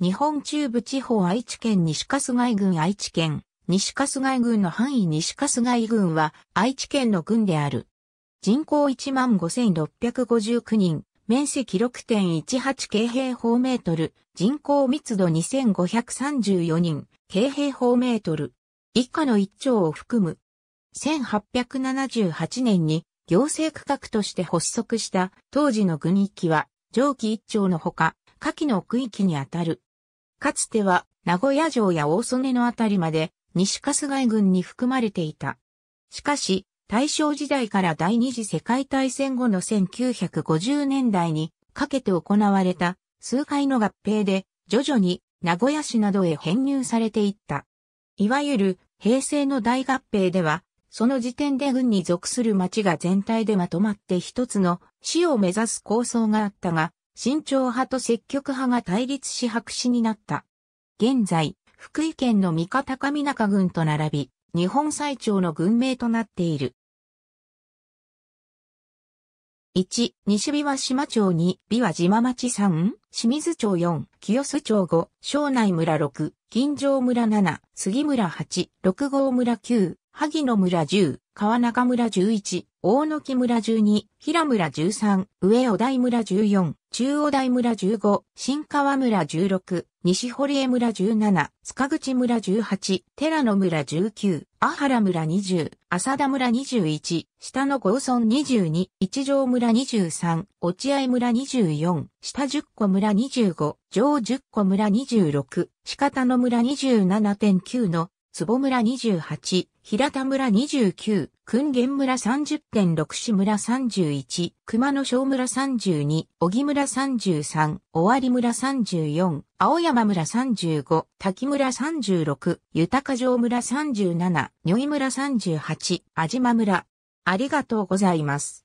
日本中部地方愛知県西春日郡愛知県、西春日郡の範囲西春日郡は愛知県の郡である。人口15,659人、面積6.18京平方メートル、人口密度2534人、京平方メートル。以下の一町を含む。1878年に行政区画として発足した当時の郡域は上記一町のほか下記の区域にあたる。かつては名古屋城や大曽根のあたりまで西春日井郡に含まれていた。しかし、大正時代から第二次世界大戦後の1950年代にかけて行われた数回の合併で徐々に名古屋市などへ編入されていった。いわゆる平成の大合併では、その時点で軍に属する町が全体でまとまって一つの市を目指す構想があったが、慎重派と積極派が対立し白紙になった。現在、福井県の三方上中郡と並び、日本最長の軍名となっている。1、西琵琶島町2、琵琶島町3、清水町4、清須町5、庄内村6、銀城村7、杉村8、六郷村9、萩野村10、川中村11、大野木村12、平村13、上小台村14、中央台村15、新川村16、西堀江村17、塚口村18、寺野村19、阿原村20、浅田村21、下野郷村22、一条村23、落合村24、下十個村25、上十個村26、四方野村27.9の坪村28、平田村29、訓玄村30.6市村31、熊野小村32、小木村33、尾張村34、青山村35、滝村36、豊城村37、如井村38、安島村。ありがとうございます。